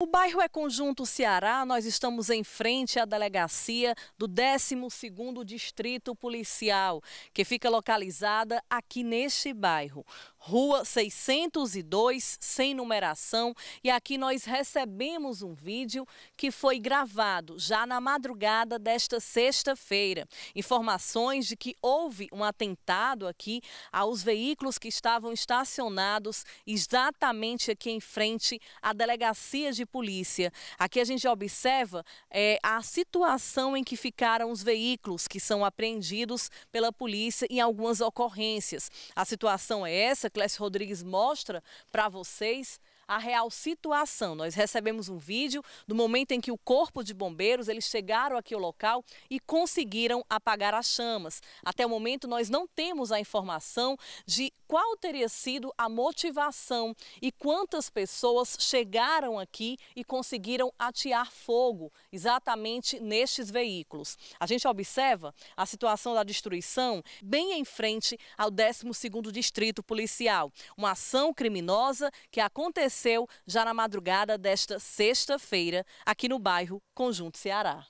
O bairro é Conjunto Ceará, nós estamos em frente à delegacia do 12º Distrito Policial, que fica localizada aqui neste bairro. Rua 602, sem numeração. E aqui nós recebemos um vídeo que foi gravado já na madrugada desta sexta-feira. Informações de que houve um atentado aqui aos veículos que estavam estacionados exatamente aqui em frente à delegacia de polícia. Aqui a gente observa é, a situação em que ficaram os veículos que são apreendidos pela polícia em algumas ocorrências. A situação é essa, Clécio Rodrigues mostra para vocês a real situação. Nós recebemos um vídeo do momento em que o corpo de bombeiros, eles chegaram aqui ao local e conseguiram apagar as chamas. Até o momento nós não temos a informação de qual teria sido a motivação e quantas pessoas chegaram aqui e conseguiram atear fogo exatamente nestes veículos. A gente observa a situação da destruição bem em frente ao 12º Distrito Policial, uma ação criminosa que aconteceu aconteceu já na madrugada desta sexta-feira aqui no bairro Conjunto Ceará.